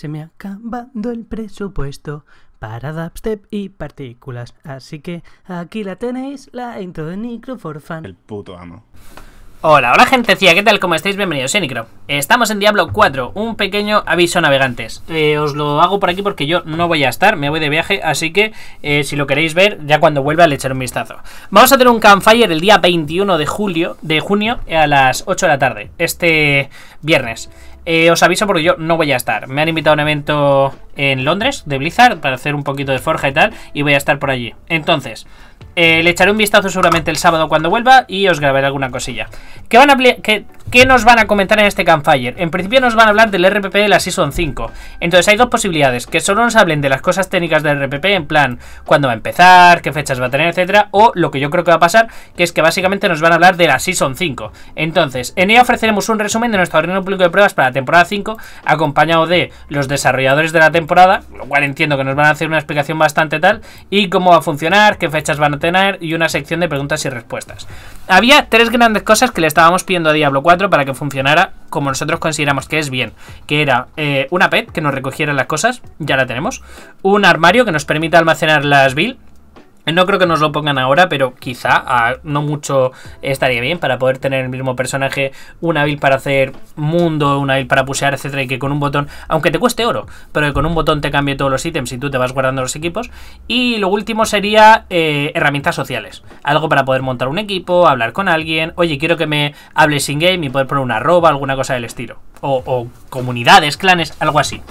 Se me ha acabado el presupuesto para dubstep y partículas. Así que aquí la tenéis, la intro de Nicro for El puto amo. Hola, hola gentecilla, ¿qué tal? ¿Cómo estáis? Bienvenidos, eh, Nicro. Estamos en Diablo 4, un pequeño aviso navegantes. Eh, os lo hago por aquí porque yo no voy a estar, me voy de viaje, así que eh, si lo queréis ver, ya cuando vuelva le echaré un vistazo. Vamos a tener un campfire el día 21 de julio, de junio, a las 8 de la tarde, este viernes. Eh, os aviso porque yo no voy a estar. Me han invitado a un evento en Londres de Blizzard para hacer un poquito de forja y tal. Y voy a estar por allí. Entonces, eh, le echaré un vistazo seguramente el sábado cuando vuelva y os grabaré alguna cosilla. ¿Qué van a que ¿Qué nos van a comentar en este Campfire? En principio nos van a hablar del RPP de la Season 5. Entonces hay dos posibilidades, que solo nos hablen de las cosas técnicas del RPP, en plan, cuándo va a empezar, qué fechas va a tener, etcétera, o lo que yo creo que va a pasar, que es que básicamente nos van a hablar de la Season 5. Entonces, en ella ofreceremos un resumen de nuestro orden público de pruebas para la temporada 5, acompañado de los desarrolladores de la temporada, lo cual entiendo que nos van a hacer una explicación bastante tal, y cómo va a funcionar, qué fechas van a tener, y una sección de preguntas y respuestas. Había tres grandes cosas que le estábamos pidiendo a Diablo 4 para que funcionara como nosotros consideramos que es bien. Que era eh, una PET que nos recogiera las cosas, ya la tenemos. Un armario que nos permita almacenar las bill eh, no creo que nos lo pongan ahora, pero quizá ah, no mucho estaría bien para poder tener el mismo personaje, una build para hacer mundo, una build para pusear, etcétera, y que con un botón, aunque te cueste oro, pero que con un botón te cambie todos los ítems y tú te vas guardando los equipos. Y lo último sería eh, herramientas sociales, algo para poder montar un equipo, hablar con alguien, oye, quiero que me hables sin game y poder poner una arroba, alguna cosa del estilo o, comunidades, clanes, algo así.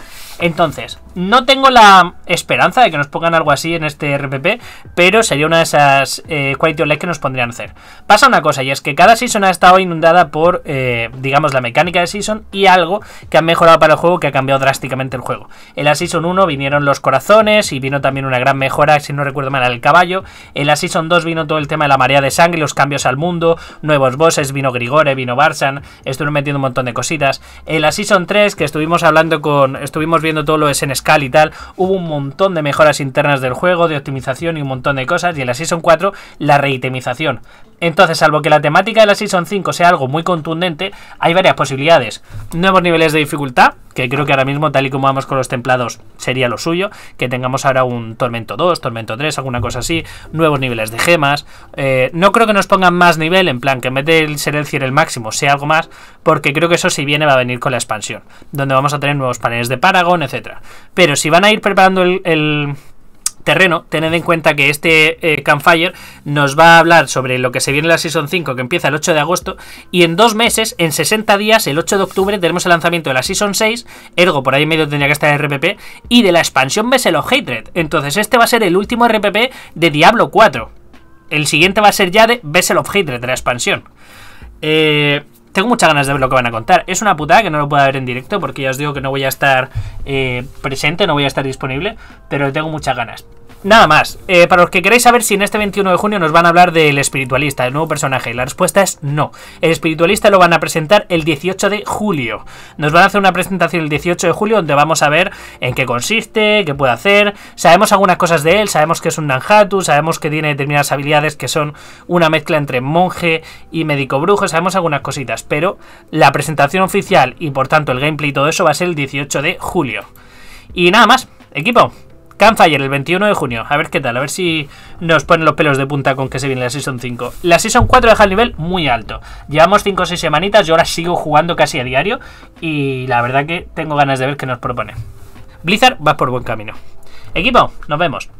Entonces, no tengo la esperanza de que nos pongan algo así en este RPP, pero sería una de esas eh, quality que nos pondrían hacer. Pasa una cosa, y es que cada season ha estado inundada por, eh, digamos, la mecánica de season y algo que ha mejorado para el juego, que ha cambiado drásticamente el juego. En la season 1 vinieron los corazones y vino también una gran mejora, si no recuerdo mal, El caballo. En la season 2 vino todo el tema de la marea de sangre, los cambios al mundo, nuevos bosses, vino Grigore, vino Barsan, estuvieron metiendo un montón de cositas. En la Season 3, que estuvimos hablando con. Estuvimos viendo todo lo de Senescal y tal, hubo un montón de mejoras internas del juego, de optimización y un montón de cosas. Y en la Season 4, la reitemización. Entonces, salvo que la temática de la Season 5 sea algo muy contundente, hay varias posibilidades. Nuevos niveles de dificultad, que creo que ahora mismo, tal y como vamos con los templados, sería lo suyo. Que tengamos ahora un Tormento 2, Tormento 3, alguna cosa así. Nuevos niveles de gemas. Eh, no creo que nos pongan más nivel, en plan, que en vez de ser el cielo el máximo, sea algo más, porque creo que eso si viene va a venir ir con la expansión, donde vamos a tener nuevos paneles de Paragon, etc. Pero si van a ir preparando el, terreno, tened en cuenta que este eh, Campfire nos va a hablar sobre lo que se viene en la Season 5, que empieza el 8 de agosto, y en dos meses, en 60 días, el 8 de octubre, tenemos el lanzamiento de la Season 6, ergo por ahí medio tendría que estar el RPP, y de la expansión Vessel of Hatred. Entonces este va a ser el último RPP de Diablo 4. El siguiente va a ser ya de Vessel of Hatred, de la expansión. Eh, tengo muchas ganas de ver lo que van a contar. Es una putada que no lo pueda ver en directo porque ya os digo que no voy a estar eh, presente, no voy a estar disponible, pero tengo muchas ganas. Nada más, eh, para los que queráis saber si en este 21 de junio nos van a hablar del espiritualista, el nuevo personaje, la respuesta es no. El espiritualista lo van a presentar el 18 de julio. Nos van a hacer una presentación el 18 de julio donde vamos a ver en qué consiste, qué puede hacer. Sabemos algunas cosas de él, sabemos que es un Nanhatu, sabemos que tiene determinadas habilidades que son una mezcla entre monje y médico brujo, sabemos algunas cositas, pero la presentación oficial y por tanto el gameplay y todo eso va a ser el 18 de julio. Y nada más, equipo, Campfire el 21 de junio. A ver qué tal, a ver si nos ponen los pelos de punta con que se viene la Season 5. La Season 4 deja el nivel muy alto. Llevamos 5 o 6 semanitas, yo ahora sigo jugando casi a diario y la verdad que tengo ganas de ver qué nos propone. Blizzard va por buen camino. Equipo, nos vemos.